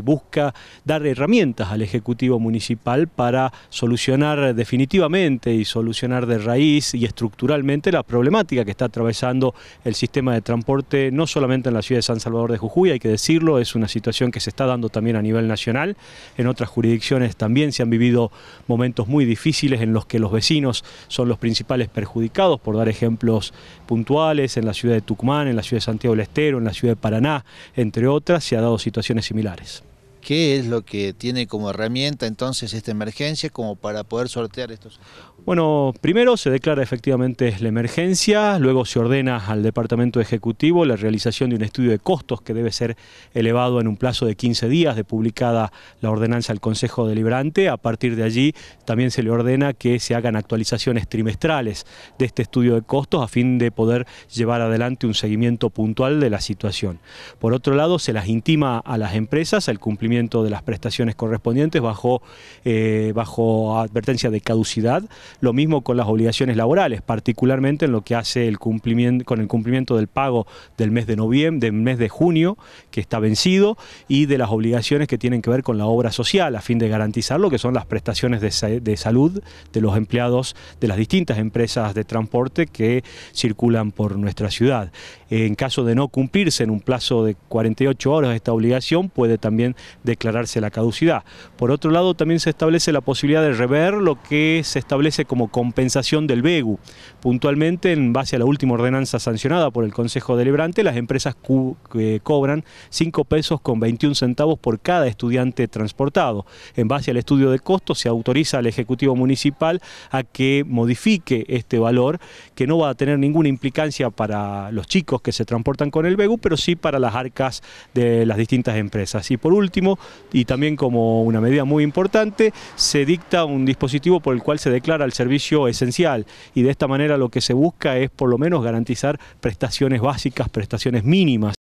busca dar herramientas al Ejecutivo Municipal para solucionar definitivamente y solucionar de raíz y estructuralmente la problemática que está atravesando el sistema de transporte, no solamente en la ciudad de San Salvador de Jujuy, hay que decirlo, es una situación que se está dando también a nivel nacional, en otras jurisdicciones también se han vivido momentos muy difíciles en los que los vecinos son los principales perjudicados, por dar ejemplos puntuales, en la ciudad de Tucumán, en la ciudad de Santiago del Estero, en la ciudad de Paraná, entre otras, se ha dado situaciones similares qué es lo que tiene como herramienta entonces esta emergencia como para poder sortear estos? Bueno, primero se declara efectivamente la emergencia, luego se ordena al Departamento Ejecutivo la realización de un estudio de costos que debe ser elevado en un plazo de 15 días de publicada la ordenanza al Consejo Deliberante. A partir de allí también se le ordena que se hagan actualizaciones trimestrales de este estudio de costos a fin de poder llevar adelante un seguimiento puntual de la situación. Por otro lado, se las intima a las empresas al cumplimiento de las prestaciones correspondientes bajo, eh, bajo advertencia de caducidad, lo mismo con las obligaciones laborales, particularmente en lo que hace el cumplimiento, con el cumplimiento del pago del mes de noviembre, del mes de junio, que está vencido, y de las obligaciones que tienen que ver con la obra social, a fin de garantizar lo que son las prestaciones de, de salud de los empleados de las distintas empresas de transporte que circulan por nuestra ciudad. En caso de no cumplirse en un plazo de 48 horas esta obligación, puede también declararse la caducidad. Por otro lado, también se establece la posibilidad de rever lo que se establece como compensación del BEGU. Puntualmente, en base a la última ordenanza sancionada por el Consejo Deliberante, las empresas eh, cobran 5 pesos con 21 centavos por cada estudiante transportado. En base al estudio de costos, se autoriza al Ejecutivo Municipal a que modifique este valor, que no va a tener ninguna implicancia para los chicos que se transportan con el BEGU, pero sí para las arcas de las distintas empresas. Y por último, y también como una medida muy importante se dicta un dispositivo por el cual se declara el servicio esencial y de esta manera lo que se busca es por lo menos garantizar prestaciones básicas, prestaciones mínimas.